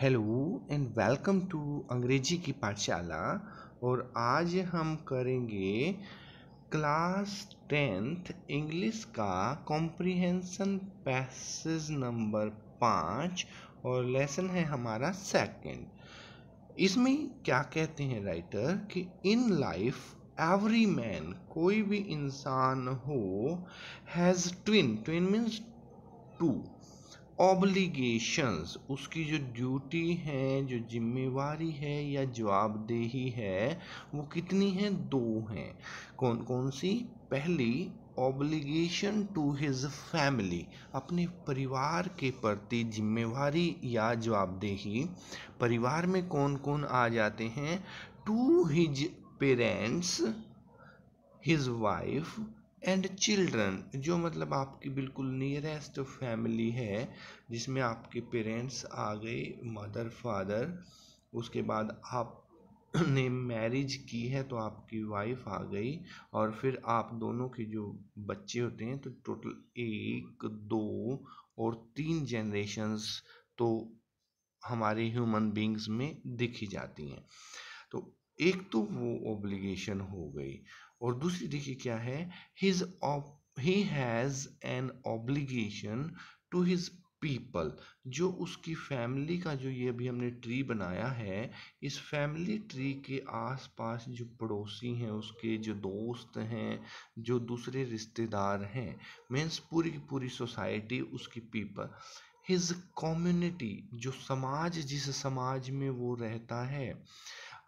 hello and welcome to अंग्रेजी की पाठशाला और आज हम करेंगे क्लास टेंथ इंग्लिश का कॉम्प्रिहेंसन पैसेज नंबर पाँच और लेसन है हमारा सेकंड इसमें क्या कहते हैं राइटर कि इन लाइफ एवरी मैन कोई भी इंसान हो has twin twin means two obligations उसकी जो ड्यूटी है जो जिम्मेवारी है या जवाबदेही है वो कितनी है दो हैं कौन कौन सी पहली ऑब्लिगेशन टू हिज फैमिली अपने परिवार के प्रति जिम्मेवारी या जवाबदेही परिवार में कौन कौन आ जाते हैं to his parents his wife and children जो मतलब आपकी बिल्कुल नियरेस्ट फैमिली है जिसमें आपके पेरेंट्स आ गए मदर फादर उसके बाद आप ने मैरिज की है तो आपकी वाइफ आ गई और फिर आप दोनों के जो बच्चे होते हैं तो टोटल एक दो और तीन जनरेशन्स तो हमारे ह्यूमन बींग्स में दिखी जाती हैं तो एक तो वो ओब्लिगेशन हो गई और दूसरी देखिए क्या है his he has an obligation to his people जो उसकी फैमिली का जो ये अभी हमने ट्री बनाया है इस फैमिली ट्री के आसपास जो पड़ोसी हैं उसके जो दोस्त हैं जो दूसरे रिश्तेदार हैं मीन्स पूरी की पूरी सोसाइटी उसकी पीपल हिज कम्युनिटी जो समाज जिस समाज में वो रहता है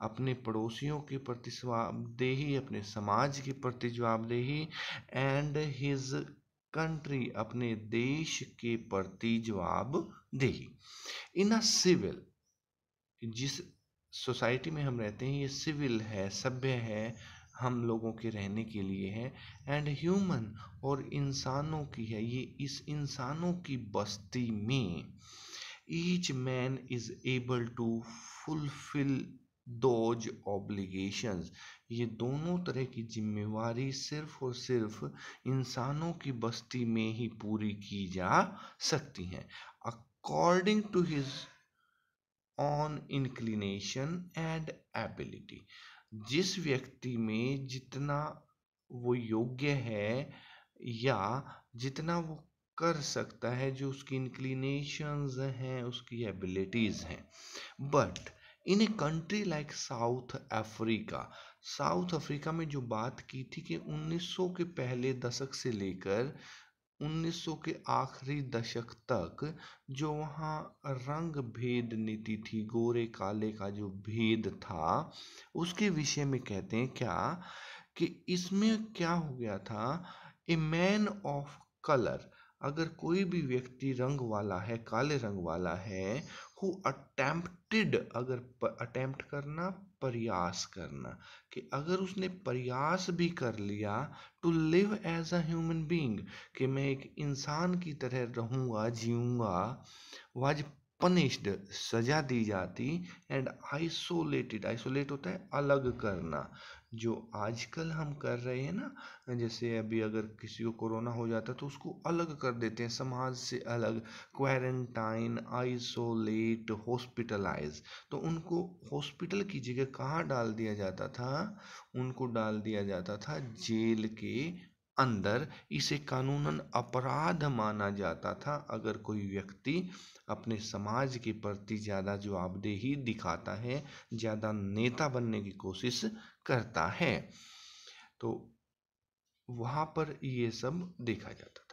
अपने पड़ोसियों के प्रति जवाबदेही अपने समाज के प्रति जवाबदेही एंड हिज कंट्री अपने देश के प्रति जवाबदेही इन अ सिविल जिस सोसाइटी में हम रहते हैं ये सिविल है सभ्य है हम लोगों के रहने के लिए है एंड ह्यूमन और इंसानों की है ये इस इंसानों की बस्ती में each man is able to fulfil those obligations ये दोनों तरह की जिम्मेवारी सिर्फ और सिर्फ इंसानों की बस्ती में ही पूरी की जा सकती हैं according to his own inclination and ability जिस व्यक्ति में जितना वो योग्य है या जितना वो कर सकता है जो उसकी इंक्लिनेशंस हैं उसकी एबिलिटीज़ हैं but in a country like South Africa South Africa में जो बात की थी कि 1900 के पहले दशक से लेकर 1900 के आखिरी दशक तक जो वहाँ रंग भेद नीति थी गोरे काले का जो भेद था उसके विषय में कहते हैं क्या कि इसमें क्या हो गया था ए मैन ऑफ कलर अगर कोई भी व्यक्ति रंग वाला है काले रंग वाला है हु अटैम्प्टेड अगर अटैम्प्ट करना प्रयास करना कि अगर उसने प्रयास भी कर लिया to live as a human being कि मैं एक इंसान की तरह रहूँगा जीऊँगा वाज पनिश्ड सजा दी जाती एंड आइसोलेटेड आइसोलेट होता है अलग करना जो आजकल हम कर रहे हैं ना जैसे अभी अगर किसी को कोरोना हो जाता है तो उसको अलग कर देते हैं समाज से अलग क्वारंटाइन आइसोलेट हॉस्पिटलाइज तो उनको हॉस्पिटल की जगह कहाँ डाल दिया जाता था उनको डाल दिया जाता था जेल के अंदर इसे कानूनन अपराध माना जाता था अगर कोई व्यक्ति अपने समाज के प्रति ज़्यादा जवाबदेही दिखाता है ज़्यादा नेता बनने की कोशिश करता है तो वहाँ पर ये सब देखा जाता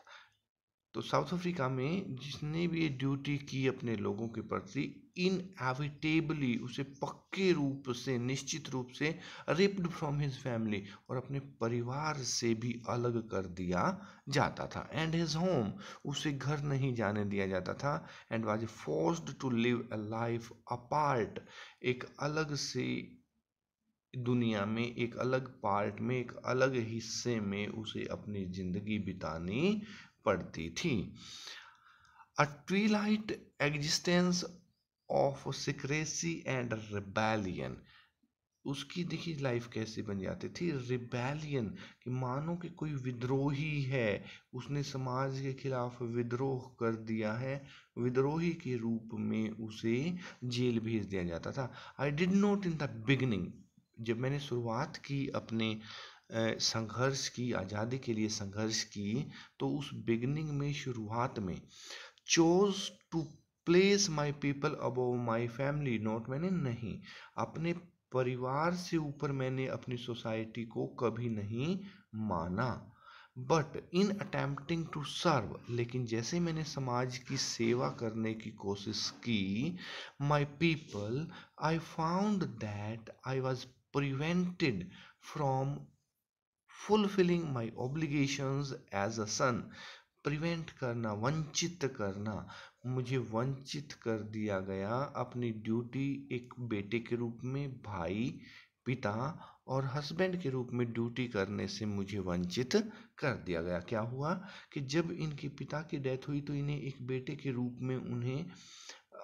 तो साउथ अफ्रीका में जिसने भी ये ड्यूटी की अपने लोगों के प्रति इन एविटेबली उसे पक्के रूप से निश्चित रूप से रिप्ड फ्रॉम हिज फैमिली और अपने परिवार से भी अलग कर दिया जाता था एंड हिज होम उसे घर नहीं जाने दिया जाता था and was forced to live a life apart एक अलग से दुनिया में एक अलग पार्ट में एक अलग हिस्से में उसे अपनी ज़िंदगी बितानी पड़ती थी a twilight existence of secrecy and rebellion उसकी देखिए लाइफ कैसे बन जाती थी रिबेलियन कि मानो कि कोई विद्रोही है उसने समाज के खिलाफ विद्रोह कर दिया है विद्रोही के रूप में उसे जेल भेज दिया जाता था I did not in the beginning जब मैंने शुरुआत की अपने संघर्ष की आज़ादी के लिए संघर्ष की तो उस बिगनिंग में शुरुआत में chose to place my people above my family not मैंने नहीं अपने परिवार से ऊपर मैंने अपनी सोसाइटी को कभी नहीं माना but in attempting to serve लेकिन जैसे मैंने समाज की सेवा करने की कोशिश की my people I found that I was prevented from fulfilling my obligations as a son prevent करना वंचित करना मुझे वंचित कर दिया गया अपनी ड्यूटी एक बेटे के रूप में भाई पिता और हस्बैंड के रूप में ड्यूटी करने से मुझे वंचित कर दिया गया क्या हुआ कि जब इनके पिता की डेथ हुई तो इन्हें एक बेटे के रूप में उन्हें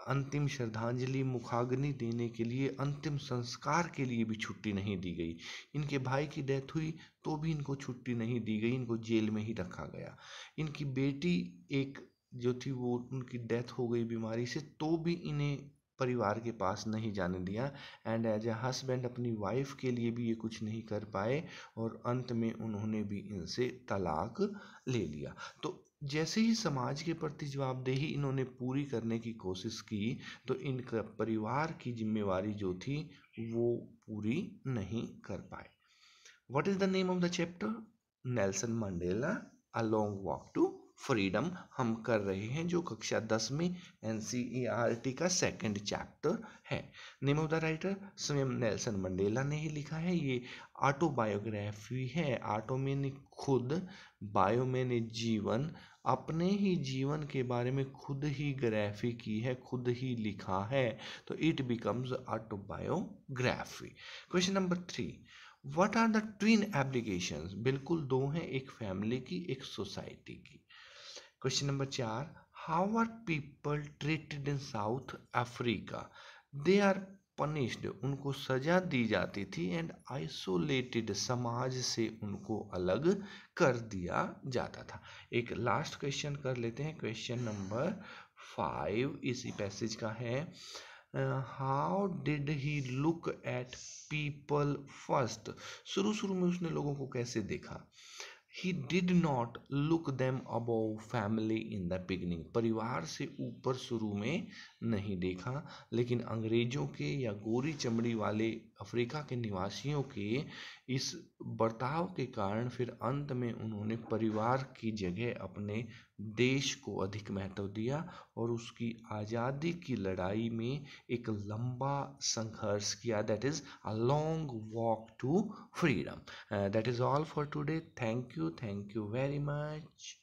अंतिम श्रद्धांजलि मुखाग्नि देने के लिए अंतिम संस्कार के लिए भी छुट्टी नहीं दी गई इनके भाई की डेथ हुई तो भी इनको छुट्टी नहीं दी गई इनको जेल में ही रखा गया इनकी बेटी एक जो थी वो उनकी डेथ हो गई बीमारी से तो भी इन्हें परिवार के पास नहीं जाने दिया एंड एज ए हस्बैंड अपनी वाइफ के लिए भी ये कुछ नहीं कर पाए और अंत में उन्होंने भी इनसे तलाक ले लिया तो जैसे ही समाज के प्रति जवाबदेही इन्होंने पूरी करने की कोशिश की तो इनका परिवार की जिम्मेवारी जो थी वो पूरी नहीं कर पाए what is the name of the chapter Nelson Mandela a long walk to freedom हम कर रहे हैं जो कक्षा दस में एन सी आर टी का सेकेंड चैप्टर है नेम ऑफ द राइटर स्वयं नेल्सन मंडेला ने ही लिखा है ये ऑटोबायोग्राफी है ऑटो मैंने खुद बायो मैंने जीवन अपने ही जीवन के बारे में खुद ही ग्राफी की है खुद ही लिखा है तो it becomes autobiography question number three what are the twin application बिल्कुल दो हैं एक फैमिली की एक सोसाइटी की क्वेश्चन नंबर चार how are people treated in South Africa they are punished उनको सजा दी जाती थी एंड आइसोलेटेड समाज से उनको अलग कर दिया जाता था एक लास्ट क्वेश्चन कर लेते हैं क्वेश्चन नंबर फाइव इसी पैसेज का है how did he look at people first शुरू शुरू में उसने लोगों को कैसे देखा he did not look them above family in the beginning परिवार से ऊपर शुरू में नहीं देखा लेकिन अंग्रेजों के या गोरी चमड़ी वाले अफ्रीका के निवासियों के इस बर्ताव के कारण फिर अंत में उन्होंने परिवार की जगह अपने देश को अधिक महत्व दिया और उसकी आज़ादी की लड़ाई में एक लंबा संघर्ष किया that is a long walk to freedom that is all for today thank you thank you very much